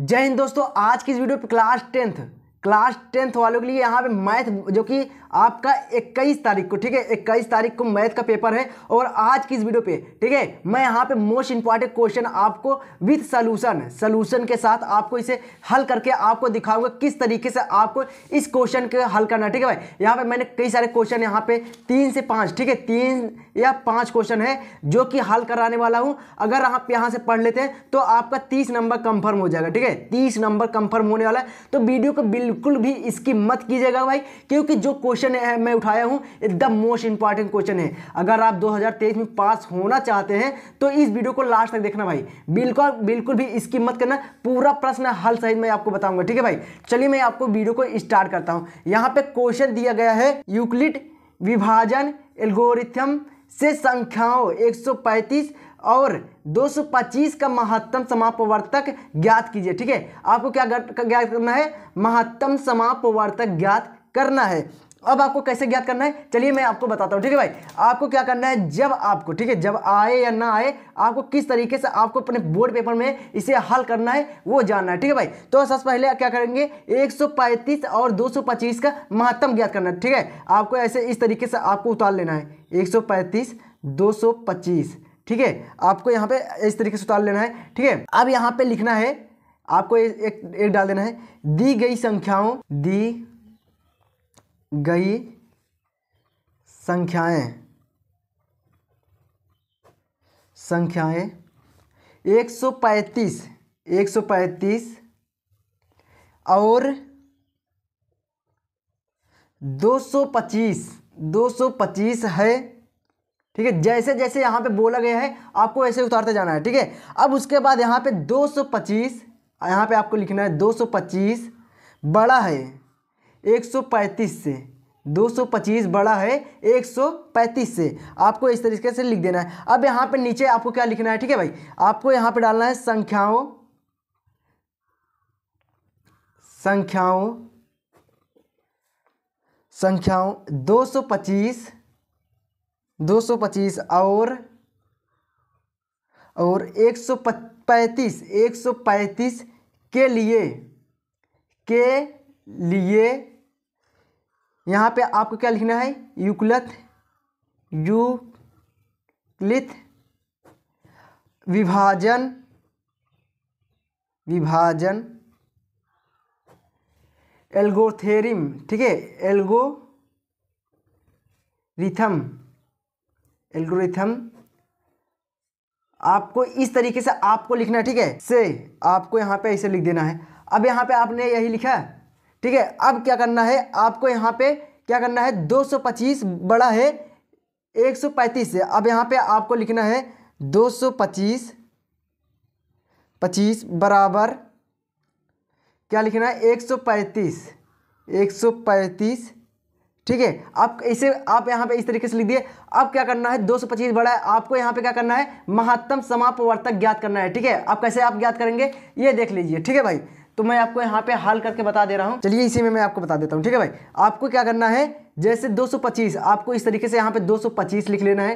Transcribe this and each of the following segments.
जय हिंद दोस्तों आज की इस वीडियो पे क्लास टेंथ क्लास टेंथ वालों के लिए यहाँ पे मैथ जो कि आपका इक्कीस तारीख को ठीक है इक्कीस तारीख को मैथ का पेपर है और आज की इस वीडियो पे ठीक है मैं यहाँ पे मोस्ट इंपॉर्टेंट क्वेश्चन आपको विथ सलूशन सलूशन के साथ आपको इसे हल करके आपको दिखाऊंगा किस तरीके से आपको इस क्वेश्चन के हल करना ठीक है भाई यहाँ पे मैंने कई सारे क्वेश्चन यहाँ पे तीन से पाँच ठीक है तीन या पाँच क्वेश्चन है जो कि हल कराने वाला हूँ अगर आप यहाँ से पढ़ लेते हैं तो आपका तीस नंबर कंफर्म हो जाएगा ठीक है तीस नंबर कंफर्म होने वाला है तो वीडियो को बिल बिल्कुल भी इसकी मत कीजिएगा भाई क्योंकि जो क्वेश्चन मैं उठाया हूँ एकदम मोस्ट इंपॉर्टेंट क्वेश्चन है अगर आप 2023 में पास होना चाहते हैं तो इस वीडियो को लास्ट तक देखना भाई बिल्कुल बिल्कुल भी इसकी मत करना पूरा प्रश्न हल सहित मैं आपको बताऊंगा ठीक है भाई चलिए मैं आपको वीडियो को स्टार्ट करता हूँ यहाँ पे क्वेश्चन दिया गया है यूक्लिट विभाजन एल्गोरिथम से संख्याओं 135 और 225 का महत्तम समापवर्तक ज्ञात कीजिए ठीक है आपको क्या ज्ञात करना है महत्तम समापवर्तक ज्ञात करना है अब आपको कैसे ज्ञात करना है चलिए मैं आपको बताता हूँ ठीक है भाई आपको क्या करना है जब आपको ठीक है जब आए या ना आए आपको किस तरीके से आपको अपने बोर्ड पेपर में इसे हल करना है वो जानना है ठीक है भाई तो सबसे पहले क्या करेंगे 135 और 225 का महत्तम ज्ञात करना है ठीक है आपको ऐसे इस तरीके से आपको उतार लेना है एक सौ ठीक है आपको यहाँ पे इस तरीके से उतार लेना है ठीक है अब यहाँ पे लिखना है आपको एक एक डाल देना है दी गई संख्याओं दी गई संख्याएं संख्याएं 135 135 और 225 225 है ठीक है जैसे जैसे यहाँ पे बोला गया है आपको ऐसे उतारते जाना है ठीक है अब उसके बाद यहाँ पे 225 यहाँ पे आपको लिखना है 225 बड़ा है 135 से 225 बड़ा है 135 से आपको इस तरीके से लिख देना है अब यहाँ पे नीचे आपको क्या लिखना है ठीक है भाई आपको यहाँ पे डालना है संख्याओं संख्याओं संख्याओं 225 225 और और 135 135 के लिए के लिए यहाँ पे आपको क्या लिखना है युक्लत युक्लित विभाजन विभाजन एल्गोथेरिम ठीक है एल्गो रिथम एल्गोरिथम आपको इस तरीके से आपको लिखना है ठीक है से आपको यहाँ पे ऐसे लिख देना है अब यहाँ पे आपने यही लिखा है ठीक है अब क्या करना है आपको यहाँ पे क्या करना है 225 बड़ा है 135 से अब यहाँ पे आपको लिखना है 225 25 बराबर क्या लिखना है 135 135 ठीक है आप इसे आप यहाँ पे इस तरीके से लिख दिए अब क्या करना है 225 बड़ा है आपको यहाँ पे क्या करना है महत्तम समापवर्तक ज्ञात करना है ठीक है अब कैसे आप ज्ञात करेंगे ये देख लीजिए ठीक है भाई तो मैं आपको यहाँ पे हाल करके बता दे रहा हूँ चलिए इसी में मैं आपको बता देता हूँ ठीक है भाई आपको क्या करना है जैसे 225 आपको इस तरीके से यहाँ पे 225 लिख लेना है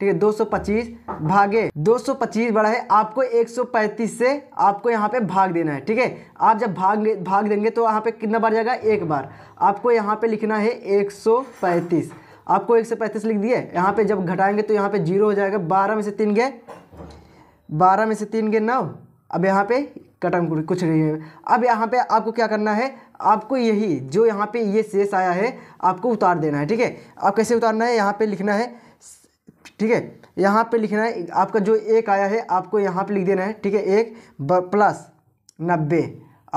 ठीक है 225 भागे 225 बड़ा है आपको 135 से आपको यहाँ पे भाग देना है ठीक है आप जब भाग भाग देंगे तो यहाँ पे कितना बार जाएगा एक बार आपको यहाँ पे लिखना है 135 आपको 135 लिख दिए यहाँ पे जब घटाएंगे तो यहाँ पे जीरो हो जाएगा बारह में से तीन गए बारह में से तीन गए नौ अब यहाँ पे कटम कुछ नहीं है अब यहाँ पे आपको क्या करना है आपको यही जो यहाँ पे ये शेष आया है आपको उतार देना है ठीक है आप कैसे उतारना है यहाँ पे लिखना है ठीक है यहाँ पे लिखना है आपका जो एक आया है आपको यहाँ पे लिख देना है ठीक है एक प्लस नब्बे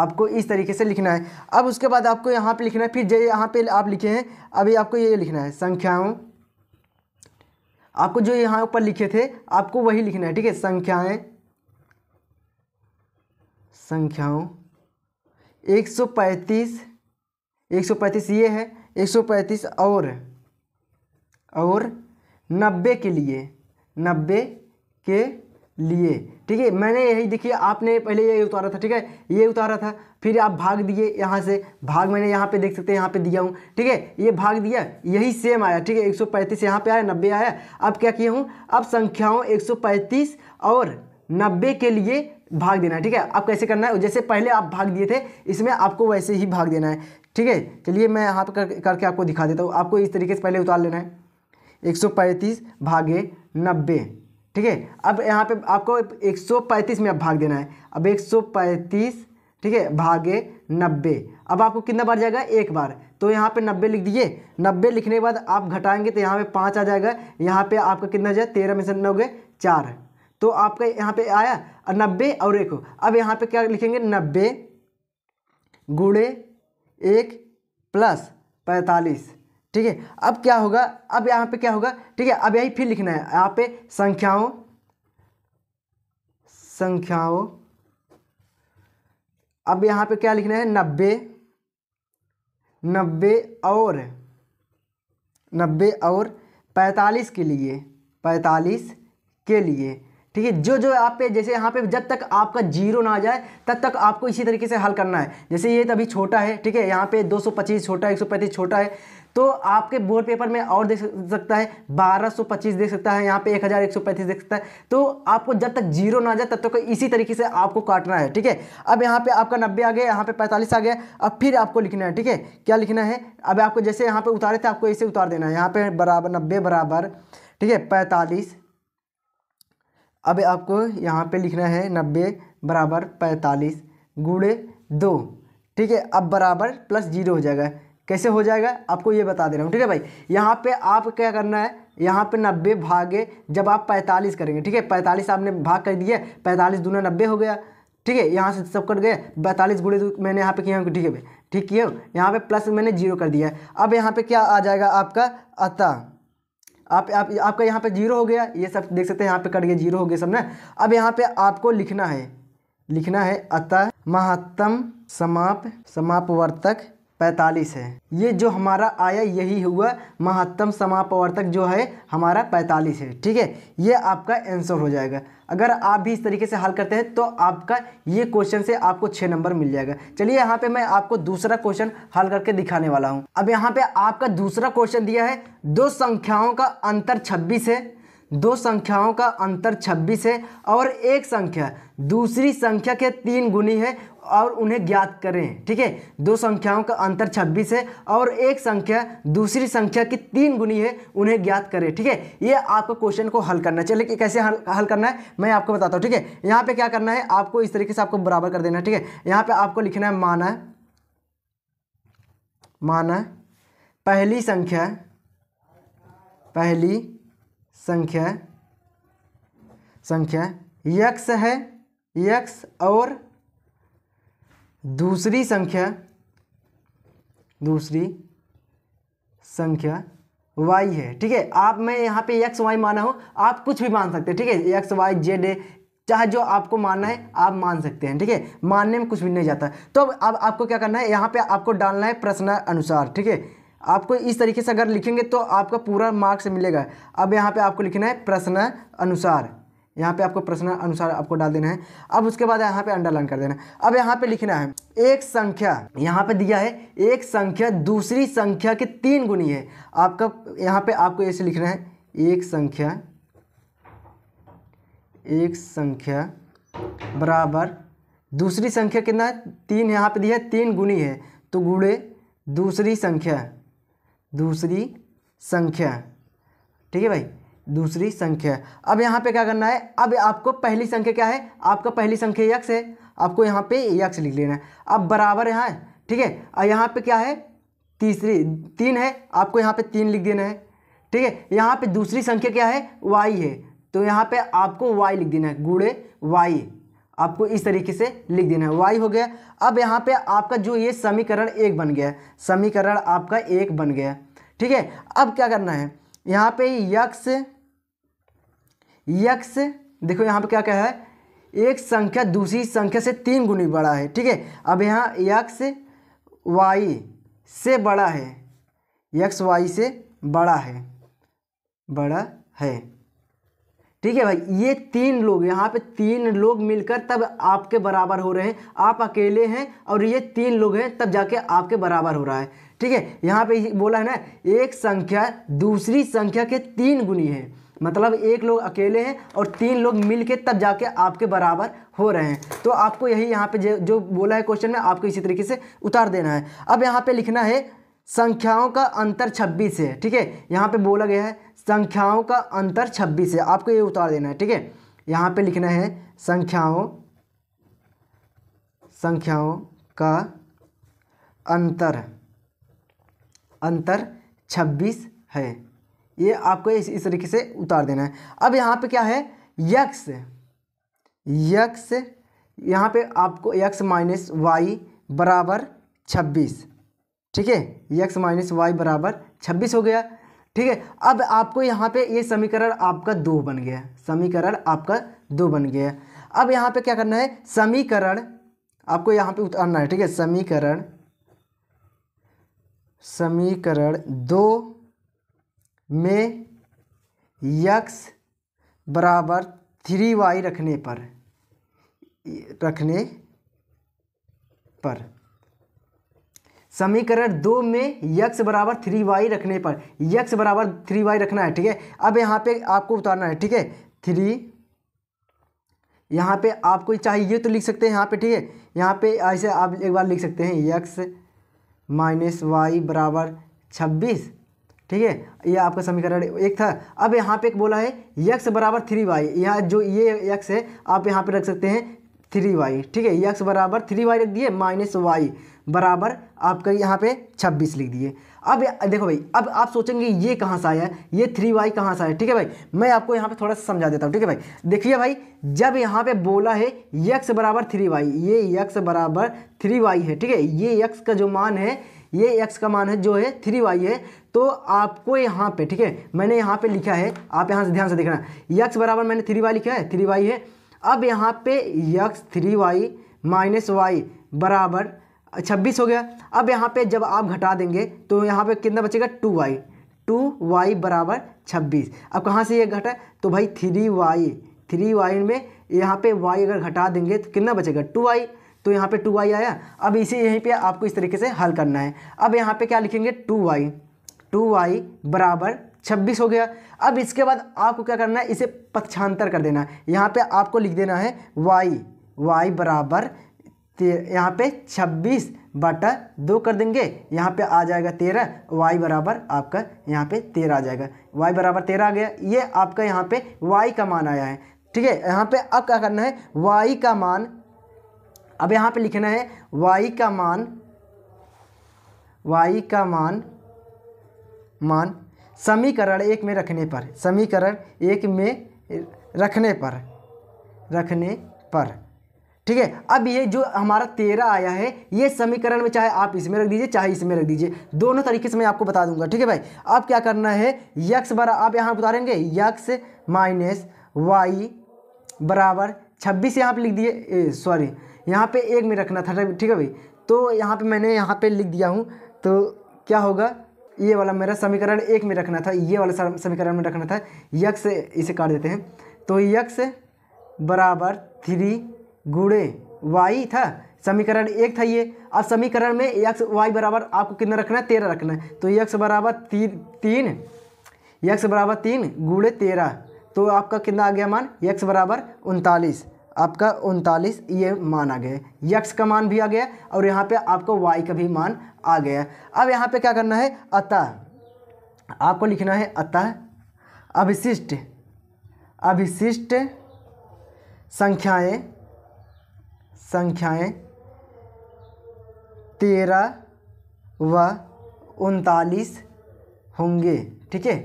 आपको इस तरीके से लिखना है अब उसके बाद आपको यहाँ पर लिखना है फिर जो यहाँ पर आप लिखे हैं अभी आपको ये लिखना है संख्याओं आपको जो यहाँ ऊपर लिखे थे आपको वही लिखना है ठीक है संख्याएँ संख्याओं 135 135 ये है 135 और और 90 के लिए 90 के लिए ठीक है मैंने यही देखिए आपने पहले ये उतारा था ठीक है ये उतारा था फिर आप भाग दिए यहाँ से भाग मैंने यहाँ पे देख सकते हैं यहाँ पे दिया हूँ ठीक है ये भाग दिया यही सेम आया ठीक है 135 सौ पैंतीस यहाँ पर आया नब्बे आया अब क्या किया हूँ अब संख्याओं 135 और नब्बे के लिए भाग देना है ठीक है आप कैसे करना है जैसे पहले आप भाग दिए थे इसमें आपको वैसे ही भाग देना है ठीक है चलिए मैं यहाँ पर कर, करके आपको दिखा देता हूँ आपको इस तरीके से पहले उतार लेना है एक भागे नब्बे ठीक है अब यहाँ पे आपको 135 में अब भाग देना है अब 135 ठीक है भागे 90 अब आपको कितना बार जाएगा एक बार तो यहाँ पे 90 लिख दीजिए 90 लिखने के बाद आप घटाएंगे तो यहाँ पे पाँच आ जाएगा यहाँ पे आपका कितना जाए तेरह में से नौ गए चार तो आपका यहाँ पे आया नब्बे और एक अब यहाँ पे क्या लिखेंगे नब्बे गुड़े एक प्लस पैंतालीस ठीक है अब क्या होगा अब यहाँ पे क्या होगा ठीक है अब यही फिर लिखना है यहाँ पे संख्याओं संख्याओं अब यहाँ पे क्या लिखना है नब्बे नब्बे और नब्बे और पैंतालीस के लिए पैंतालीस के लिए ठीक है जो जो आप पे जैसे यहाँ पे जब तक आपका जीरो ना आ जाए तब तक आपको इसी तरीके से हल करना है जैसे ये तभी छोटा है ठीक है यहाँ पे 225 छोटा है एक छोटा है तो आपके बोर्ड पेपर में और देख सकता है 1225 देख सकता है यहाँ पे 1135 देख सकता है तो आपको जब तक जीरो ना जाए तब तक तो इसी तरीके से आपको काटना है ठीक है अब यहाँ पे आपका 90 आ गया यहाँ पे 45 आ गया अब फिर आपको लिखना है ठीक है क्या लिखना है अब आपको जैसे यहाँ पे उतारे थे आपको इसे उतार देना है यहाँ पर बराबर नब्बे बराबर ठीक है पैंतालीस अब आपको यहाँ पे लिखना है नब्बे बराबर पैंतालीस गुड़े दो ठीक है अब बराबर प्लस जीरो हो जाएगा कैसे हो जाएगा आपको ये बता दे रहा हूँ ठीक है भाई यहाँ पे आप क्या करना है यहाँ पे नब्बे भागे जब आप पैंतालीस करेंगे ठीक है पैंतालीस आपने भाग कर दिया पैंतालीस दूना नब्बे हो गया ठीक है यहाँ से सब कट गए बैतालीस गुड़े मैंने यहाँ पे किया ठीक है भाई ठीक किया यहाँ पे प्लस मैंने जीरो कर दिया अब यहाँ पे क्या आ जाएगा आपका अतः आप, आप आपका यहाँ पे जीरो हो गया ये सब देख सकते हैं यहाँ पे कट गया जीरो हो गया सब ना अब यहाँ पे आपको लिखना है लिखना है अतः महत्तम समाप समापवर्तक पैंतालीस है ये जो हमारा आया यही हुआ महत्तम समापवर्तक जो है हमारा पैंतालीस है ठीक है ये आपका आंसर हो जाएगा अगर आप भी इस तरीके से हल करते हैं तो आपका ये क्वेश्चन से आपको छः नंबर मिल जाएगा चलिए यहाँ पे मैं आपको दूसरा क्वेश्चन हल करके दिखाने वाला हूँ अब यहाँ पे आपका दूसरा क्वेश्चन दिया है दो संख्याओं का अंतर छब्बीस है दो संख्याओं का अंतर 26 है और एक संख्या दूसरी संख्या के तीन गुनी है और उन्हें ज्ञात करें ठीक है दो संख्याओं का अंतर 26 है और एक संख्या दूसरी संख्या की तीन गुनी है उन्हें ज्ञात करें ठीक है ये आपको क्वेश्चन को हल करना चाहिए कि कैसे हल हल करना है मैं आपको बताता हूँ ठीक है यहाँ पे क्या करना है आपको इस तरीके से आपको बराबर कर देना है ठीक है यहाँ पे आपको लिखना है माना माना पहली संख्या पहली संख्या संख्या यक्स है यक्स और दूसरी संख्या दूसरी संख्या वाई है ठीक है आप मैं यहाँ पे एक्स वाई माना हूँ आप कुछ भी मान सकते हैं ठीक है एक्स वाई जेड चाहे जो आपको मानना है आप मान सकते हैं ठीक है मानने में कुछ भी नहीं जाता तो अब, आप, आपको क्या करना है यहाँ पे आपको डालना है प्रश्न अनुसार ठीक है आपको इस तरीके से अगर लिखेंगे तो आपका पूरा मार्क्स मिलेगा अब यहाँ पे आपको लिखना है प्रश्न अनुसार यहाँ पे आपको प्रश्न अनुसार आपको डाल देना है अब उसके बाद यहाँ पे अंडरलाइन कर देना है अब यहाँ पे लिखना है एक संख्या यहाँ पे दिया है एक संख्या दूसरी संख्या के तीन गुनी है आपका यहाँ पे आपको ऐसे लिखना है एक संख्या एक संख्या बराबर दूसरी संख्या कितना है तीन यहाँ पे दिया है तीन गुनी है तो गुड़े दूसरी संख्या दूसरी संख्या ठीक है भाई दूसरी संख्या अब यहाँ पे क्या करना है अब आपको पहली संख्या क्या है आपका पहली संख्या यक्स है आपको यहाँ पे यक्स लिख लेना है अब बराबर यहाँ है ठीक है और यहाँ पे क्या है तीसरी तीन है आपको यहाँ पे तीन लिख देना है ठीक है यहाँ पे दूसरी संख्या क्या है वाई है तो यहाँ पे आपको वाई लिख देना है गुड़े वाई आपको इस तरीके से लिख देना है वाई हो गया अब यहाँ पे आपका जो ये समीकरण एक बन गया समीकरण आपका एक बन गया ठीक है अब क्या करना है यहाँ पे यक्स यक्स देखो यहाँ पे क्या क्या है एक संख्या दूसरी संख्या से तीन गुनी बड़ा है ठीक है अब यहाँ यक्स वाई से बड़ा है यक्स वाई से बड़ा है बड़ा है ठीक है भाई ये तीन लोग यहाँ पे तीन लोग मिलकर तब आपके बराबर हो रहे हैं आप अकेले हैं और ये तीन लोग हैं तब जाके आपके बराबर हो रहा है ठीक है यहाँ पे बोला है ना एक संख्या दूसरी संख्या के तीन गुनी है मतलब एक लोग अकेले हैं और तीन लोग मिल के तब जाके आपके बराबर हो रहे हैं तो आपको यही यहाँ पे जो बोला है क्वेश्चन में आपको इसी तरीके से उतार देना है अब यहाँ पे लिखना है संख्याओं का अंतर 26 है ठीक है यहाँ पे बोला गया है संख्याओं का अंतर छब्बीस है आपको ये उतार देना है ठीक है यहाँ पे लिखना है संख्याओं संख्याओं का अंतर अंतर छब्बीस है ये आपको इस इस तरीके से उतार देना है अब यहाँ पे क्या है यक्स यक्स यहाँ पे आपको यक्स माइनस वाई बराबर छब्बीस ठीक है यक्स माइनस वाई बराबर छब्बीस हो गया ठीक है अब आपको यहाँ पे ये समीकरण आपका दो बन गया है समीकरण आपका दो बन गया है अब यहाँ पे क्या करना है समीकरण आपको यहाँ पे उतारना है ठीक है समीकरण समीकरण दो में यक्स बराबर थ्री वाई रखने पर रखने पर समीकरण दो में यक्स बराबर थ्री वाई रखने पर यक्स बराबर थ्री वाई रखना है ठीक है अब यहाँ पे आपको उतारना है ठीक है थ्री यहाँ पे आपको चाहिए ये तो लिख सकते हैं यहाँ पे ठीक है यहाँ पे ऐसे आप एक बार लिख सकते हैं यक्स माइनस वाई बराबर छब्बीस ठीक है ये आपका समीकरण एक था अब यहाँ पे एक बोला है यक्स बराबर थ्री वाई यहाँ जो ये यक्स है आप यहाँ पे रख सकते हैं थ्री वाई ठीक है यक्स बराबर थ्री वाई लिख दिए माइनस वाई बराबर आपका यहाँ पे छब्बीस लिख दिए अब देखो भाई अब आप सोचेंगे ये कहाँ से आया है ये थ्री वाई कहाँ से आया ठीक है भाई मैं आपको यहाँ पे थोड़ा सा समझा देता हूँ ठीक है भाई देखिए भाई जब यहाँ पे बोला है यक्स बराबर थ्री वाई ये यक्स बराबर थ्री वाई है ठीक है ये यक्स का जो मान है ये एक्स का मान है जो है थ्री वाई है तो आपको यहाँ पे ठीक है मैंने यहाँ पे लिखा है आप यहाँ से ध्यान से देखना यक्स बराबर मैंने थ्री वाई लिखा है थ्री वाई है अब यहाँ पे x three y minus y बराबर छब्बीस हो गया अब यहाँ पे जब आप घटा देंगे तो यहाँ पे कितना बचेगा टू वाई टू वाई बराबर छब्बीस अब कहाँ से ये घटा तो भाई थ्री वाई थ्री वाई में यहाँ पे वाई अगर घटा देंगे तो कितना बचेगा टू वाई तो यहाँ पे टू वाई आया अब इसे यहीं पे आपको इस तरीके से हल करना है अब यहाँ पे क्या लिखेंगे टू वाई टू वाई बराबर छब्बीस हो गया अब इसके बाद आपको क्या करना है इसे पक्षांतर कर देना है यहाँ पे आपको लिख देना है वाई वाई बराबर यहाँ पे छब्बीस बटा दो कर देंगे यहाँ पे आ जाएगा तेरह वाई बराबर आपका यहाँ पे तेरह आ जाएगा वाई बराबर तेरह आ गया ये आपका यहाँ पे वाई का मान आया है ठीक है यहाँ पे अब क्या करना है वाई का मान अब यहाँ पे लिखना है वाई का मान वाई का मान मान समीकरण एक में रखने पर समीकरण एक में रखने पर रखने पर ठीक है अब ये जो हमारा तेरह आया है ये समीकरण में चाहे आप इसमें रख दीजिए चाहे इसमें रख दीजिए दोनों तरीके से मैं आपको बता दूंगा ठीक है भाई अब क्या करना है यक्स बरा आप यहाँ उतारेंगे यक्स माइनस वाई बराबर छब्बीस यहाँ पर लिख दिए सॉरी यहाँ पे एक में रखना था ठीक है भाई तो यहाँ पे मैंने यहाँ पे लिख दिया हूँ तो क्या होगा ये वाला मेरा समीकरण एक में रखना था ये वाला समीकरण में रखना था यक्स इसे काट देते हैं तो यक्स बराबर थ्री गुड़े वाई था समीकरण एक था ये अब समीकरण में यक्स वाई बराबर आपको कितना रखना है तेरह रखना है तो यक्स बराबर ती, तीन यक्स बराबर तीन गुड़े तेरह तो आपका कितना आ गया मान यक्स बराबर उनतालीस आपका उनतालीस ये मान आ गया यक्स का मान भी आ गया और यहाँ पे आपको वाई का भी मान आ गया अब यहाँ पे क्या करना है अतः आपको लिखना है अतः अभिशिष्ट अभिशिष्ट संख्याएं संख्याएं तेरह व उनतालीस होंगे ठीक है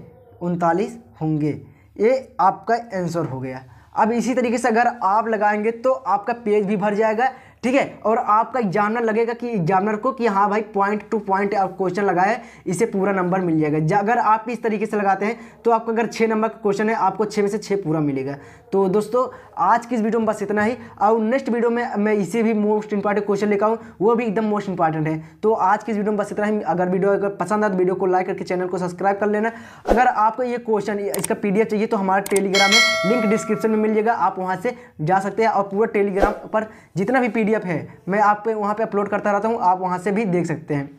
उनतालीस होंगे ये आपका आंसर हो गया अब इसी तरीके से अगर आप लगाएंगे तो आपका पेज भी भर जाएगा ठीक है और आपका एग्जामिनर लगेगा कि एग्जामिनर को कि हाँ भाई पॉइंट टू पॉइंट आप क्वेश्चन लगाए इसे पूरा नंबर मिल जाएगा अगर आप इस तरीके से लगाते हैं तो आपको अगर छः नंबर का क्वेश्चन है आपको छः में से छः पूरा मिलेगा तो दोस्तों आज की इस वीडियो में बस इतना ही और नेक्स्ट वीडियो में मैं इसे भी मोस्ट इंपॉर्टेंट क्वेश्चन लेकर आऊँ वो भी एकदम मोस्ट इंपॉर्टेंट है तो आज की इस वीडियो में बस इतना ही अगर वीडियो अगर पसंद आए तो वीडियो को लाइक करके चैनल को सब्सक्राइब कर लेना अगर आपको ये क्वेश्चन इसका पी चाहिए तो हमारे टेलीग्राम में लिंक डिस्क्रिप्शन में मिल जाएगा आप वहाँ से जा सकते हैं और पूरा टेलीग्राम पर जितना भी पी पीडीएफ है मैं आप पे वहाँ पर अपलोड करता रहता हूँ आप वहाँ से भी देख सकते हैं